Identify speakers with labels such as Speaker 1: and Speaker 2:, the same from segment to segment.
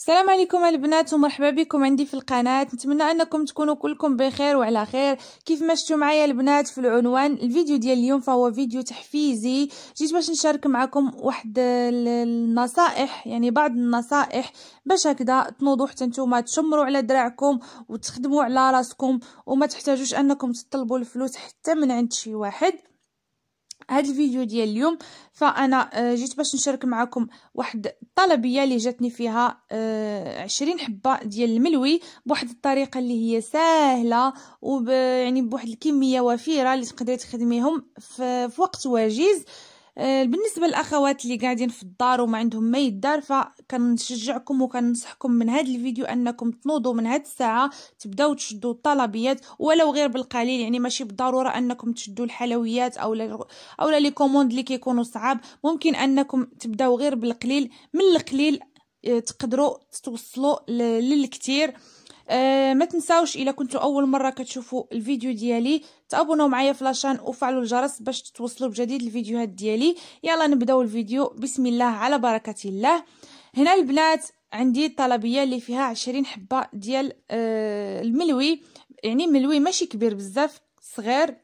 Speaker 1: السلام عليكم البنات ومرحبا بكم عندي في القناه نتمنى انكم تكونوا كلكم بخير وعلى خير كيف ما شفتوا معايا البنات في العنوان الفيديو ديال اليوم فهو فيديو تحفيزي جيت باش نشارك معكم واحد النصائح يعني بعض النصائح باش هكذا تنوضوا حتى نتوما تشمروا على دراعكم وتخدموا على راسكم وما تحتاجوش انكم تطلبوا الفلوس حتى من عند شي واحد هذا الفيديو ديال اليوم فانا آه، جيت باش نشارك معكم واحد الطلبيه اللي جاتني فيها آه، عشرين حبه ديال الملوي بواحد الطريقه اللي هي سهله وب يعني بواحد الكميه وفيره اللي تقدري تخدميهم في وقت وجيز آه، بالنسبه للاخوات اللي قاعدين في الدار وما عندهم ما يدار فكنشجعكم وكنصحكم من هذا الفيديو انكم تنوضوا من هذه الساعه تبداو تشدوا الطلبيات ولو غير بالقليل يعني ماشي بالضروره انكم تشدوا الحلويات او لا او لي كوموند اللي كيكونوا صعاب ممكن انكم تبداو غير بالقليل من القليل آه، تقدروا توصلوا للكثير آه ما تنساوش الا كنتو اول مره كتشوفوا الفيديو ديالي تابوناو معايا في لاشان وفعلوا الجرس باش تتوصلوا بجديد الفيديوهات ديالي يلا نبداو الفيديو بسم الله على بركه الله هنا البنات عندي طلبيه اللي فيها عشرين حبه ديال آه الملوي يعني ملوي ماشي كبير بزاف صغير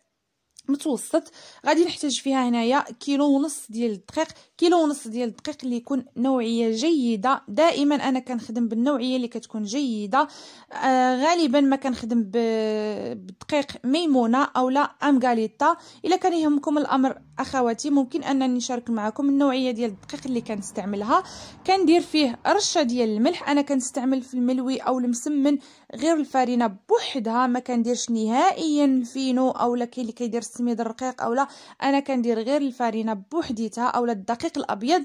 Speaker 1: متوسط غادي نحتاج فيها هنايا كيلو ونص ديال الدقيق كيلو ونص ديال الدقيق اللي يكون نوعيه جيده دائما انا كنخدم بالنوعيه اللي كتكون جيده آه غالبا ما كنخدم بالدقيق ميمونه اولا امغاليتا الا كان يهمكم الامر اخواتي ممكن انني نشارك معكم النوعيه ديال الدقيق اللي كنستعملها كندير فيه رشه ديال الملح انا كنستعمل في الملوي او المسمن غير الفارينه بوحدها ما كنديرش نهائيا الفينو او لا كاين اللي كيدير السميد الرقيق اولا انا كندير غير الفرينه بوحديتها اولا الدقيق الابيض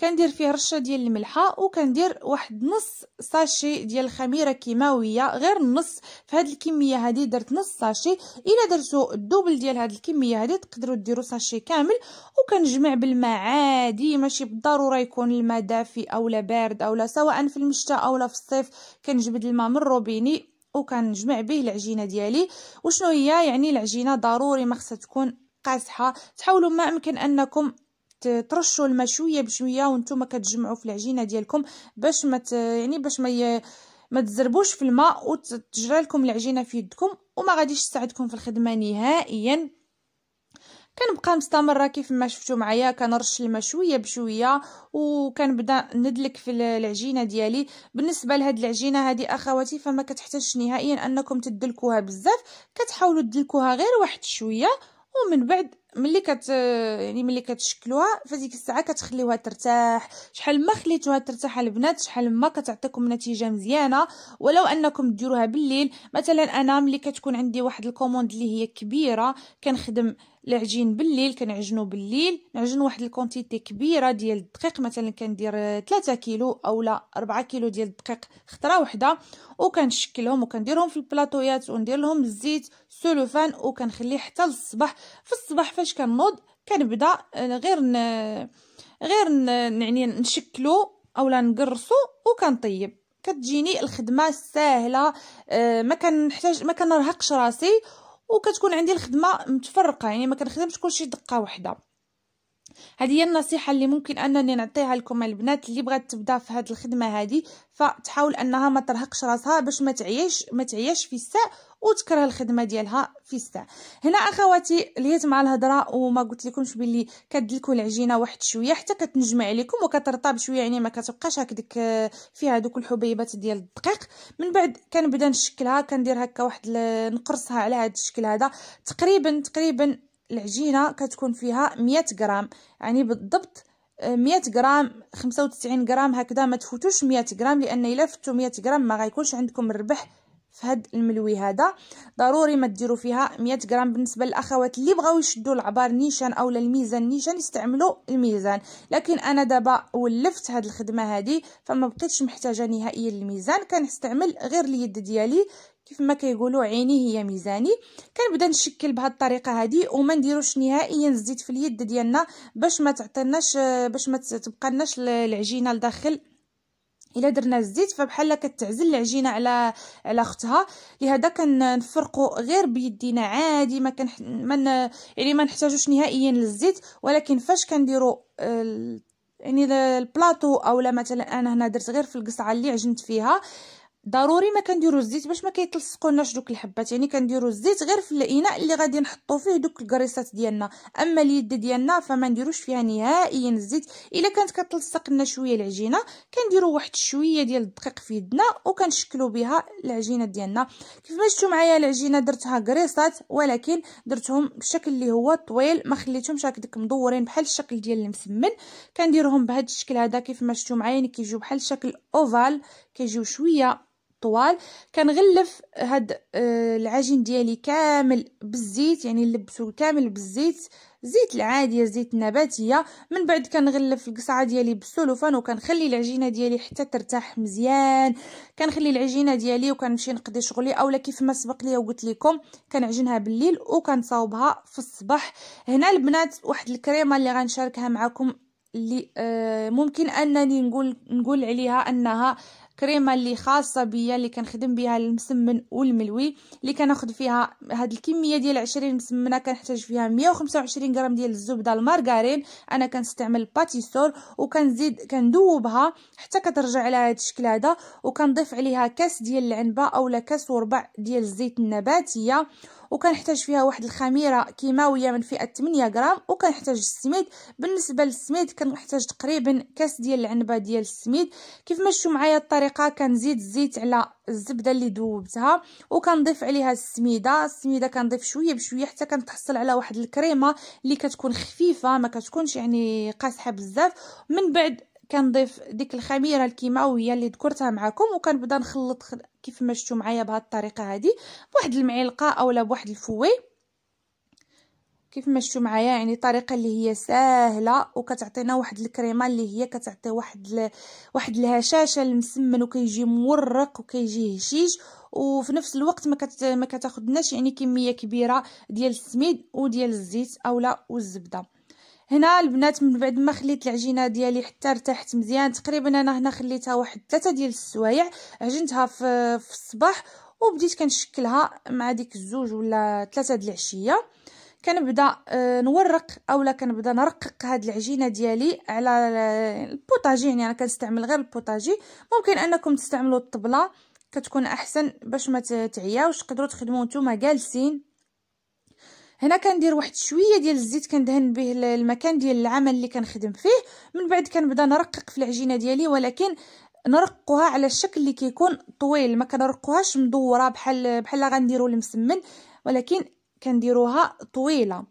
Speaker 1: كندير فيه رشه ديال الملحه وكندير واحد نص ساشي ديال الخميره كيماويه غير النص في هذه الكميه هذه درت نص ساشي الا درتو الدوبل ديال هذه الكميه هذه تقدروا ديروا ساشي كامل وكنجمع بالماء عادي ماشي بالضروره يكون الماء دافي اولا بارد اولا سواء في المشتى اولا في الصيف كنجبد الماء من الروبيني وكنجمع به العجينه ديالي وشنو هي يعني العجينه ضروري ما خصها تكون قاسحه تحاولوا ما امكن انكم ترشوا الماء شويه بشويه وانتم كتجمعوا في العجينه ديالكم باش ما يعني باش ما ما تزربوش في الماء وتجرى لكم العجينه في يدكم وما غاديش تساعدكم في الخدمه نهائيا كنبقى مستمره كيف ما شفتوا معايا كنرش الماء شويه بشويه وكنبدا ندلك في العجينه ديالي بالنسبه لهاد العجينه هذه اخواتي فما كتحتاجش نهائيا انكم تدلكوها بزاف كتحاولوا تدلكوها غير واحد شويه ومن بعد ملي كت يعني ملي كتشكلوها فديك الساعه كتخليوها ترتاح شحال ما خليتوها ترتاح البنات شحال ما كتعطيكم نتيجه مزيانه ولو انكم ديروها بالليل مثلا انا ملي كتكون عندي واحد الكوموند اللي هي كبيره كنخدم العجين بالليل كنعجنو بالليل نعجن واحد الكونتيتي كبيره ديال الدقيق مثلا كندير 3 كيلو اولا 4 كيلو ديال الدقيق خطره وحده وكنشكلهم وكنديرهم في البلاطويات وندير لهم الزيت سولوفان وكنخليه حتى للصباح في الصباح فاش كنوض كنبدا آه، غير ن... غير ن... يعني نشكلو اولا نقرصو وكنطيب كتجيني الخدمه ساهله آه، ما كنحتاج ما كنرهقش راسي وكتكون عندي الخدمه متفرقه يعني ما كنخدمش كلشي دقه واحده هذه هي النصيحه اللي ممكن انني نعطيها لكم البنات اللي بغات تبدا في هذه الخدمه هذه فتحاول انها ما ترهقش راسها باش ما تعيش ما تعيش في الساء وتكره الخدمه ديالها في الساع هنا اخواتي لهيت مع الهضره وما قلت لكمش باللي كدلكوا العجينه واحد شويه حتى كتنجمع عليكم وكترطب شويه يعني ما كتبقاش هكديك آه، فيها دوك الحبيبات ديال الدقيق من بعد كنبدا نشكلها كندير هكا واحد نقرصها على هذا الشكل هذا تقريبا تقريبا العجينه كتكون فيها 100 غرام يعني بالضبط 100 آه، غرام 95 غرام هكذا ما تفوتوش 100 غرام لان الا فتو 100 غرام ما غيكونش عندكم الربح في هاد الملوي هذا ضروري ما تديروا فيها 100 غرام بالنسبه للاخوات اللي بغاو يشدوا العبار نيشان اولا الميزان نيشان يستعملوا الميزان لكن انا دابا ولفت هاد الخدمه هذه فما بقيتش محتاجه نهائيا للميزان كنستعمل غير اليد ديالي كيف ما كيقولوا عيني هي ميزاني كنبدا نشكل بهاد الطريقه هادي وما نديروش نهائيا الزيت في اليد ديالنا باش ما تعطيناش باش ما تبقى لناش العجينه لداخل الا درنا الزيت فبحال كتعزل العجينه على على اختها لهذا كنفرقوا غير بيدينا عادي ما كان من يعني ما نحتاجوش نهائيا للزيت ولكن فاش كنديروا يعني البلاطو اولا مثلا انا هنا درت غير في القصعه اللي عجنت فيها ضروري ما كنديرو الزيت باش ما كيتلصقوناش دوك الحبات يعني كنديرو الزيت غير في الاناء اللي غادي نحطو فيه دوك الكريسات ديالنا اما اليد ديالنا فما نديروش فيها نهائيا الزيت الا كانت كتلصق لنا شويه العجينه كنديرو واحد شويه ديال الدقيق في يدنا وكنشكلو بها العجينه ديالنا كيف ما شفتوا معايا العجينه درتها كريسات ولكن درتهم بشكل اللي هو طويل ما خليتهمش هكداك مدورين بحال الشكل ديال المسمن كنديرهم بهذا الشكل هذا كيف ما شفتوا معايا يعني كيجيو بحال شكل اوفال كيجيو شويه الطوال كنغلف هاد آه، العجين ديالي كامل بالزيت يعني نلبسو كامل بالزيت زيت العاديه زيت النباتيه من بعد كنغلف القصعه ديالي بالسلوفان وكنخلي العجينه ديالي حتى ترتاح مزيان كنخلي العجينه ديالي وكنمشي نقضي شغلي اولا كيف ما سبق لي وقلت لكم كنعجنها بالليل وكنصاوبها في الصباح هنا البنات واحد الكريمه اللي غنشاركها معكم اللي آه ممكن انني نقول نقول عليها انها كريمه اللي خاصه بيا اللي كنخدم بها المسمن والملوي اللي كناخذ فيها هاد الكميه ديال 20 مسمنه كنحتاج فيها 125 غرام ديال الزبده المارغرين انا كنستعمل باتيسور وكنزيد كندوبها حتى كترجع على هاد الشكل هذا وكنضيف عليها كاس ديال العنبه اولا كاس وربع ديال الزيت النباتيه وكنحتاج فيها واحد الخميره كيماويه من فئه 8 غرام وكنحتاج السميد بالنسبه للسميد كنحتاج تقريبا كاس ديال العنبه ديال السميد كيف ما شفتوا معايا الطريقه الطريقه كنزيد الزيت على الزبده اللي ذوبتها وكنضيف عليها السميده السميده كنضيف شويه بشويه حتى كنتحصل على واحد الكريمه اللي كتكون خفيفه ما كتكونش يعني قاسحه بزاف من بعد كنضيف ديك الخميره الكيماويه اللي ذكرتها معكم وكنبدا نخلط كيف ما شفتوا معايا بهاد الطريقه هذه بواحد المعلقه اولا بواحد الفوي كيف ما شفتوا معايا يعني طريقه اللي هي ساهله وكتعطينا واحد الكريمه اللي هي كتعطي واحد ال... واحد الهشاشه المسمن وكيجي مورق وكيجي هشيش وفي نفس الوقت ما كت... ما كتاخذناش يعني كميه كبيره ديال السميد وديال الزيت اولا والزبده هنا البنات من بعد ما خليت العجينه ديالي حتى ارتاحت مزيان تقريبا انا هنا خليتها واحد ثلاثه ديال السوايع عجنتها في, في الصباح وبديت كنشكلها مع ديك الزوج ولا ثلاثه د العشيه كنبدا آه، نورق اولا كنبدا نرقق هاد العجينه ديالي على البوطاجي يعني انا كنستعمل غير البوطاجي ممكن انكم تستعملوا الطبله كتكون احسن باش ما تعياوش تقدروا تخدموا نتوما جالسين هنا كندير واحد شويه ديال الزيت كندهن به المكان ديال العمل اللي كنخدم فيه من بعد كنبدا نرقق في العجينه ديالي ولكن نرقوها على الشكل اللي كيكون طويل ما كنرقوهاش مدوره بحال بحال غنديروا المسمن ولكن كنديروها طويله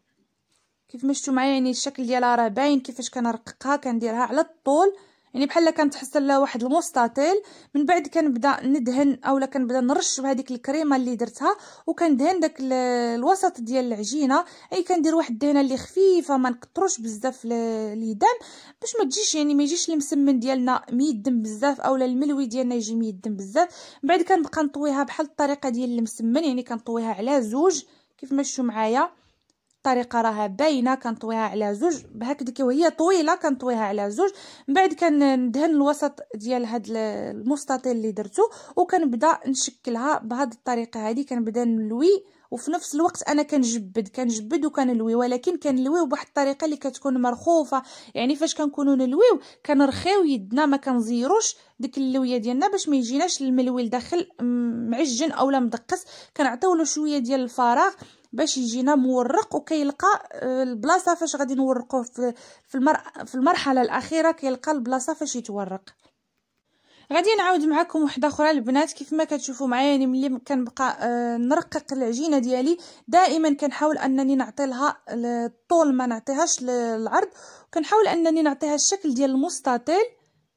Speaker 1: كيف ما شفتوا معايا يعني الشكل ديالها راه باين كيفاش كنرققها كنديرها على الطول يعني بحال كنتحصل لها واحد المستطيل من بعد كنبدا ندهن اولا كنبدا نرش بهذيك الكريمه اللي درتها وكندهن داك الوسط ديال العجينه اي كندير واحد الدهنه اللي خفيفه ما نكثروش بزاف اليدان باش ما تجيش يعني ما يجيش المسمن ديالنا ميدم بزاف اولا الملوي ديالنا يجي ميدم بزاف من بعد كنبقى نطويها بحال الطريقه ديال المسمن يعني كنطويها على زوج كيف شفتوا معايا الطريقه راها باينه كنطويها على زوج بهكذيك وهي طويله كنطويها على زوج من بعد كندهن الوسط ديال هاد المستطيل اللي درتو وكنبدا نشكلها بهاد الطريقه هذه كنبدا نلوي وفي نفس الوقت انا كنجبد كنجبد وكنلوي ولكن كنلويو بواحد الطريقه اللي كتكون مرخوفه يعني فاش كنكونوا نلويو كنرخيو يدنا ما كنزيروش ديك اللويه ديالنا باش ما يجيناش الملوي لداخل معجن اولا مدقس كنعطيو له شويه ديال الفراغ باش يجينا مورق وكيلقى آه، البلاصه فاش غادي نورقوه في المرحله الاخيره كيلقى البلاصه فاش يتورق غادي نعاود معكم وحده اخرى البنات كيف ما كتشوفوا معايا يعني ملي كنبقى آه نرقق العجينه ديالي دائما كنحاول انني نعطي لها الطول ما نعطيهاش العرض وكنحاول انني نعطيها الشكل ديال المستطيل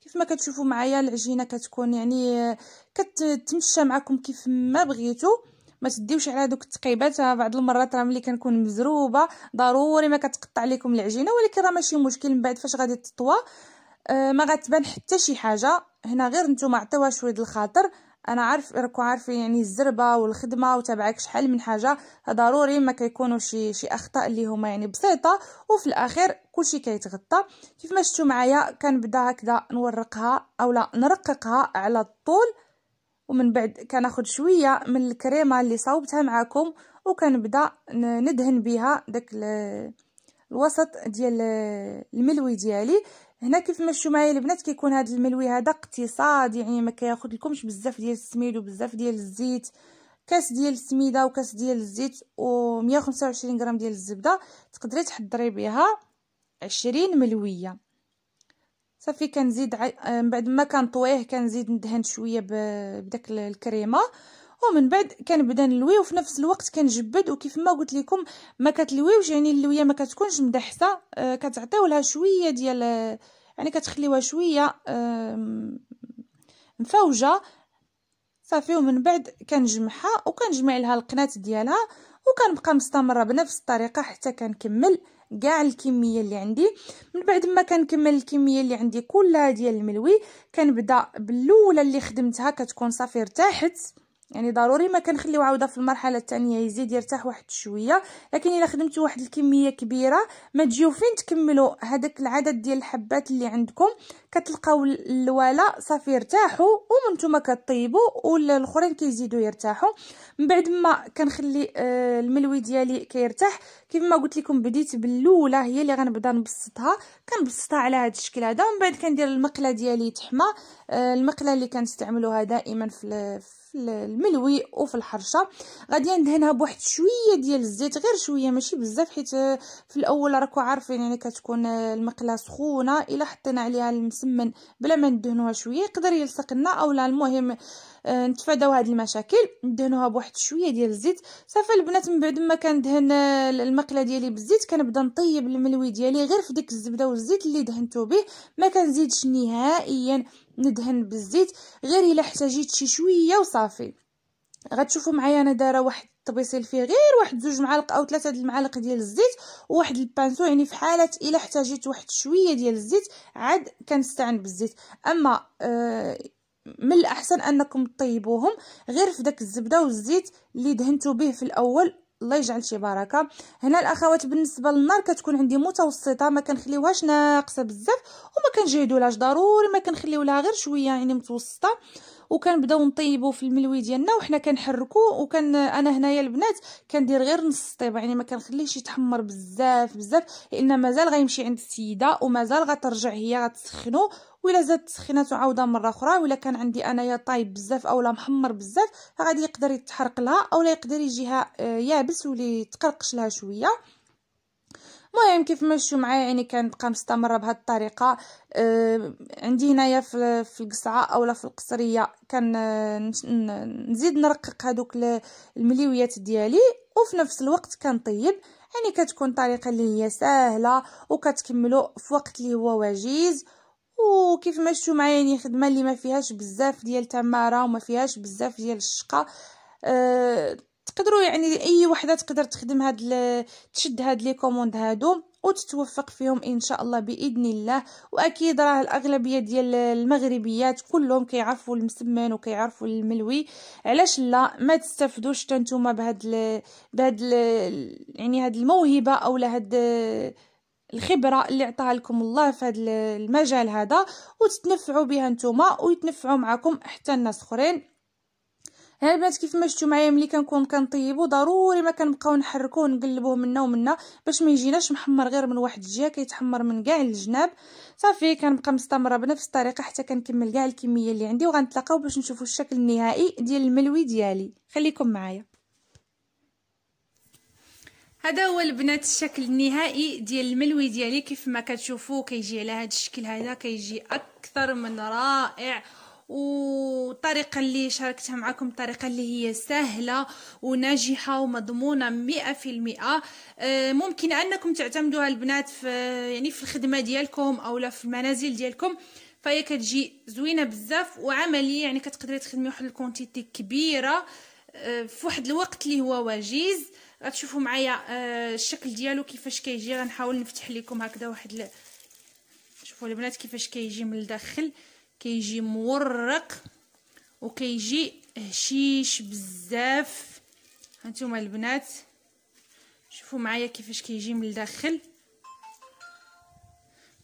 Speaker 1: كيف ما كتشوفوا معايا العجينه كتكون يعني آه، كتمشى معكم كيف ما بغيتوا ما تديوش على دوك التقيبات بعض المرات راه ملي كنكون مزروبه ضروري ما كتقطع لكم العجينه ولكن راه ماشي مشكل من بعد فاش غادي تطوى أه ما غتبان حتى شي حاجه هنا غير نتوما عطيوها شويه الخاطر انا عارف راكم عارفين يعني الزربه والخدمه وتبعك شحال من حاجه ضروري ما كيكونوا شي شي اخطاء اللي هما يعني بسيطه وفي الاخير كلشي كيتغطى كيف ما شفتوا معايا كنبدا هكذا نورقها اولا نرققها على الطول ومن بعد كناخد شويه من الكريمه اللي صاوبتها معاكم وكنبدا ندهن بها داك الوسط ديال الملوي ديالي هنا كيف شفتوا معايا البنات كيكون هذا الملوي هذا اقتصادي يعني ما كياخذ لكمش بزاف ديال السميد وبزاف ديال الزيت كاس ديال السميده وكاس ديال الزيت و125 غرام ديال الزبده تقدري تحضري بها 20 ملويه صافي كنزيد آه، من بعد ما كنطويه كنزيد ندهن شويه بداك الكريمه ومن بعد كنبدا نلوي وفي نفس الوقت كنجبد وكيف ما قلت لكم ما كتلويوش يعني اللويه ما كتكونش مدحسه آه كتعطيو لها شويه ديال آه، يعني كتخليوها شويه آه مفوجه صافي ومن بعد كنجمعها وكنجمع لها القنات ديالها وكنبقى مستمره بنفس الطريقه حتى كنكمل كاع الكميه اللي عندي من بعد ما كنكمل الكميه اللي عندي كلها ديال الملوي كنبدا بالاولى اللي خدمتها كتكون صافي ارتاحت يعني ضروري ما كنخليو عاوده في المرحله الثانيه يزيد يرتاح واحد شويه لكن الا خدمتوا واحد الكميه كبيره ما تجيو فين تكملوا هذاك العدد ديال الحبات اللي عندكم كتلقاو الولا صافي ارتاحوا ومنتوما كطيبوا والاخرين كيزيدوا يرتاحوا من بعد ما كنخلي آه، الملوي ديالي كيرتاح كيف ما قلت لكم بديت باللوله هي اللي غنبدا نبسطها كنبسطها على هذا الشكل هذا ومن بعد كندير المقله ديالي تحمى آه، المقله اللي كنستعملوها دائما في في الملوي وفي الحرشه غادي ندهنها بواحد شويه ديال الزيت غير شويه ماشي بزاف حيت في الاول راكو عارفين يعني كتكون المقله سخونه الا حطينا عليها المسمن بلا ما ندهنوها شويه يقدر يلصق لنا اولا المهم آه، نتفاداو هاد المشاكل ندهنوها بواحد شويه ديال الزيت صافي البنات من بعد ما كندهن آه، المقله ديالي بالزيت كنبدا نطيب الملوي ديالي غير في ديك الزبده والزيت اللي دهنتو به ما كنزيدش نهائيا ندهن بالزيت غير الا احتاجيت شي شويه وصافي غتشوفوا معايا انا دايره واحد الطبيسيل فيه غير واحد زوج معالق او ثلاثه د المعالق ديال الزيت وواحد البانسو يعني في حاله الا احتاجيت واحد شويه ديال الزيت عاد كنستعن بالزيت اما آه من الاحسن انكم طيبوهم غير في داك الزبده والزيت اللي دهنتو به في الاول الله يجعل شي بركه هنا الاخوات بالنسبه للنار كتكون عندي متوسطه ما كنخليوهاش ناقصه بزاف وما كنجهدولهاش ضروري ما كنخليولها غير شويه يعني متوسطه وكنبداو نطيبو في الملوي ديالنا وحنا كنحركو وكان انا هنايا البنات كندير غير نص طيب يعني ما كنخليهش يتحمر بزاف بزاف لان مازال غيمشي عند السيده ومازال غترجع هي غتسخنو ولا زاد سخناتو عاوده مره اخرى ولا كان عندي انايا طايب بزاف اولا محمر بزاف غادي يقدر يتحرق لها اولا يقدر يجيها آه، يابس ولي تقرقش لها شويه المهم كيف مشوا معايا يعني كنبقى مستمره بهاد الطريقه آه عندي هنايا في, في القصعه اولا في القصريه كان آه، نزيد نرقق هذوك المليويات ديالي وفي نفس الوقت كنطيب يعني كتكون طريقه اللي هي سهله وكتكملوا في وقت اللي هو وجيز وكيف ما شفتوا معايا يعني خدمه اللي ما فيهاش بزاف ديال تماره وما فيهاش بزاف ديال الشقه أه تقدروا يعني اي وحده تقدر تخدم هاد تشد هاد لي كوموند هادو وتتوفق فيهم ان شاء الله باذن الله واكيد راه الاغلبيه ديال المغربيات كلهم كيعرفوا المسمن وكيعرفوا الملوي علاش لا ما تستافدوش حتى نتوما بهاد ال بهاد ال يعني هاد الموهبه اولا هاد الخبره اللي عطاها لكم الله في هذا المجال هذا وتتنفعوا بها نتوما ويتنفعوا معكم حتى الناس اخرين ها البنات كيف ما شفتوا معايا ملي كنكون كنطيبو ضروري ما كنبقاو نحركوه ونقلبوه منا ومنا باش ما يجيناش محمر غير من واحد الجهه كيتحمر من كاع الجناب صافي كنبقى مستمره بنفس الطريقه حتى كنكمل كاع الكميه اللي عندي وغنتلاقاو باش نشوفوا الشكل النهائي ديال الملوي ديالي خليكم معايا هذا هو البنات الشكل النهائي ديال الملوي ديالي كيف ما كتشوفوا كيجي على هذا الشكل هذا كيجي اكثر من رائع والطريقه اللي شاركتها معكم طريقة اللي هي سهله وناجحه ومضمونه مئة في المئة آه، ممكن انكم تعتمدوها البنات في يعني في الخدمه ديالكم اولا في المنازل ديالكم فهي كتجي زوينه بزاف وعمليه يعني كتقدري تخدمي واحد الكونتيتي كبيره آه، في واحد الوقت اللي هو وجيز غتشوفوا معايا آه، الشكل ديالو كيفاش كيجي غنحاول نفتح لكم هكذا واحد شوفوا البنات كيفاش كيجي من الداخل كيجي مورق وكيجي هشيش بزاف هانتوما البنات شوفوا معايا كيفاش كيجي من الداخل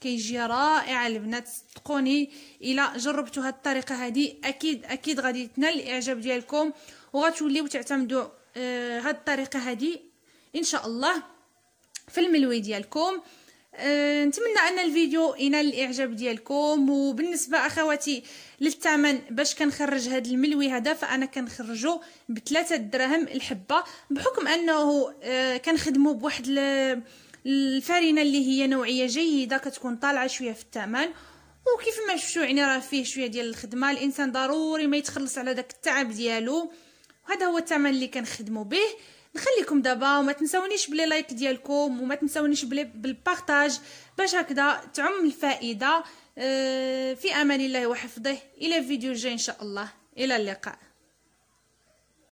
Speaker 1: كيجي رائع البنات صدقوني الا جربتوا هاد الطريقه هادي اكيد اكيد غادي تنال الاعجاب ديالكم وغتوليو تعتمدوا آه هاد الطريقه هادي ان شاء الله في الملوي ديالكم أه، نتمنى ان الفيديو ينال الاعجاب ديالكم وبالنسبه اخواتي للثمن باش كنخرج هذا الملوي هذا فانا كنخرجو بثلاثة دراهم الحبه بحكم انه أه، كنخدمو بواحد الفارينه اللي هي نوعيه جيده كتكون طالعه شويه في الثمن وكيف ما شفتوا يعني راه فيه شويه ديال الخدمه الانسان ضروري ما يتخلص على داك التعب ديالو وهذا هو الثمن اللي كنخدمو به نخليكم دابا وما تنسونيش بلي لايك ديالكم وما تنسونيش بلي بالبارتاج باش هكذا تعم الفائده آه، في امان الله وحفظه الى فيديو الجاي ان شاء الله الى اللقاء